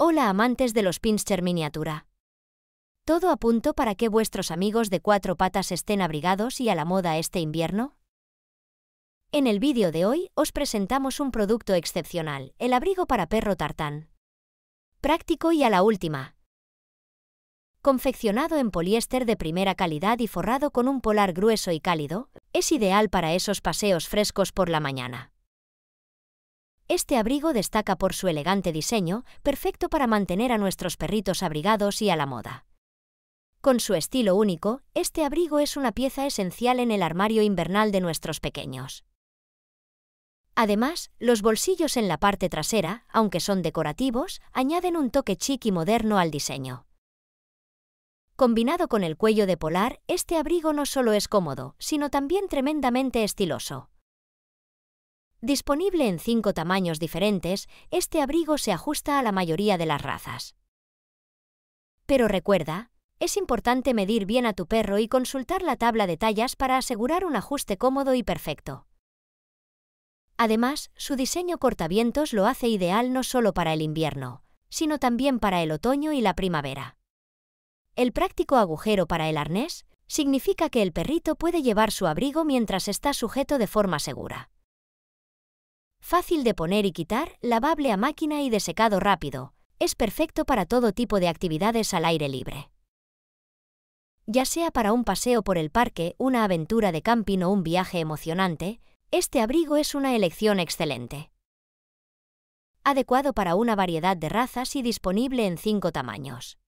Hola amantes de los Pinscher miniatura. ¿Todo a punto para que vuestros amigos de cuatro patas estén abrigados y a la moda este invierno? En el vídeo de hoy os presentamos un producto excepcional, el abrigo para perro tartán. Práctico y a la última. Confeccionado en poliéster de primera calidad y forrado con un polar grueso y cálido, es ideal para esos paseos frescos por la mañana. Este abrigo destaca por su elegante diseño, perfecto para mantener a nuestros perritos abrigados y a la moda. Con su estilo único, este abrigo es una pieza esencial en el armario invernal de nuestros pequeños. Además, los bolsillos en la parte trasera, aunque son decorativos, añaden un toque chic y moderno al diseño. Combinado con el cuello de polar, este abrigo no solo es cómodo, sino también tremendamente estiloso. Disponible en cinco tamaños diferentes, este abrigo se ajusta a la mayoría de las razas. Pero recuerda, es importante medir bien a tu perro y consultar la tabla de tallas para asegurar un ajuste cómodo y perfecto. Además, su diseño cortavientos lo hace ideal no solo para el invierno, sino también para el otoño y la primavera. El práctico agujero para el arnés significa que el perrito puede llevar su abrigo mientras está sujeto de forma segura. Fácil de poner y quitar, lavable a máquina y de secado rápido. Es perfecto para todo tipo de actividades al aire libre. Ya sea para un paseo por el parque, una aventura de camping o un viaje emocionante, este abrigo es una elección excelente. Adecuado para una variedad de razas y disponible en cinco tamaños.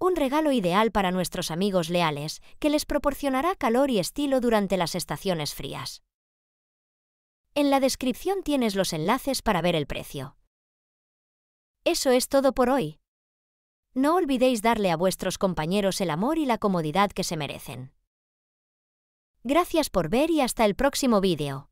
Un regalo ideal para nuestros amigos leales que les proporcionará calor y estilo durante las estaciones frías. En la descripción tienes los enlaces para ver el precio. Eso es todo por hoy. No olvidéis darle a vuestros compañeros el amor y la comodidad que se merecen. Gracias por ver y hasta el próximo vídeo.